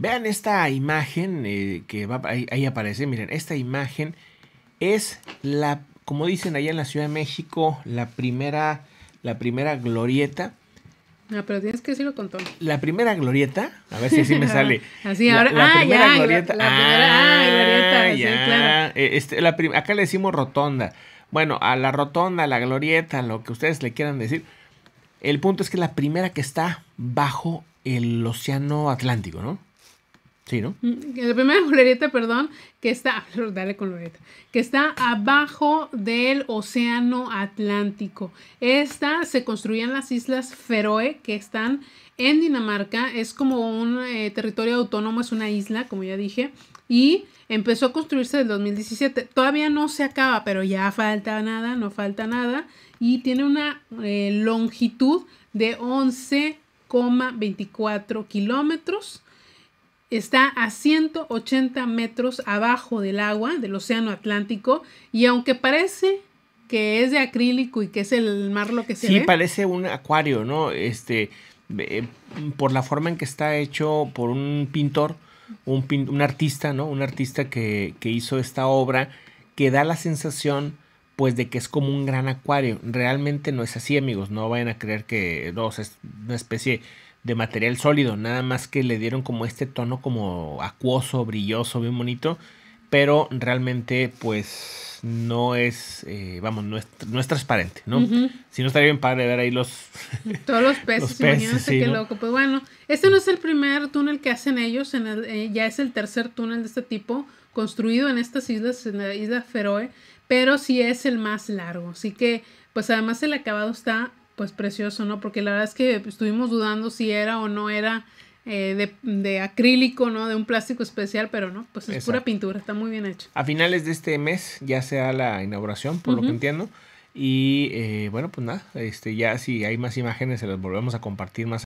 Vean esta imagen eh, que va, ahí, aparece. Miren, esta imagen es la, como dicen allá en la Ciudad de México, la primera, la primera glorieta. Ah, pero tienes que decirlo con tono. La primera glorieta, a ver si me sale. así ahora. ah, ya, glorieta. La, ah, glorieta. claro. Eh, este, acá le decimos rotonda. Bueno, a la rotonda, a la glorieta, lo que ustedes le quieran decir. El punto es que la primera que está bajo el océano Atlántico, ¿no? Mm, La primera perdón, que está, que está abajo del Océano Atlántico. Esta se construían las islas Feroe, que están en Dinamarca. Es como un eh, territorio autónomo, es una isla, como ya dije. Y empezó a construirse en el 2017. Todavía no se acaba, pero ya falta nada, no falta nada. Y tiene una eh, longitud de 11,24 kilómetros está a 180 metros abajo del agua del Océano Atlántico y aunque parece que es de acrílico y que es el mar lo que se sí, ve. Sí, parece un acuario, ¿no? Este, por la forma en que está hecho por un pintor, un, un artista, ¿no? Un artista que, que hizo esta obra que da la sensación pues de que es como un gran acuario. Realmente no es así, amigos. No vayan a creer que no, es una especie de material sólido, nada más que le dieron como este tono como acuoso, brilloso, bien bonito, pero realmente pues no es, eh, vamos, no es, no es, transparente, ¿no? Si no estaría bien padre ver ahí los... Todos los peces, los qué loco. Pues bueno, este no es el primer túnel que hacen ellos, en el, eh, ya es el tercer túnel de este tipo construido en estas islas, en la isla Feroe, pero sí es el más largo, así que pues además el acabado está pues precioso, ¿no? Porque la verdad es que estuvimos dudando si era o no era eh, de, acrílico, ¿no? De un plástico especial, pero no, pues es pura pintura, está muy bien hecho. A finales de este mes ya sea la inauguración, por lo que entiendo. Y eh, bueno, pues nada, este, ya si hay más imágenes se las volvemos a compartir más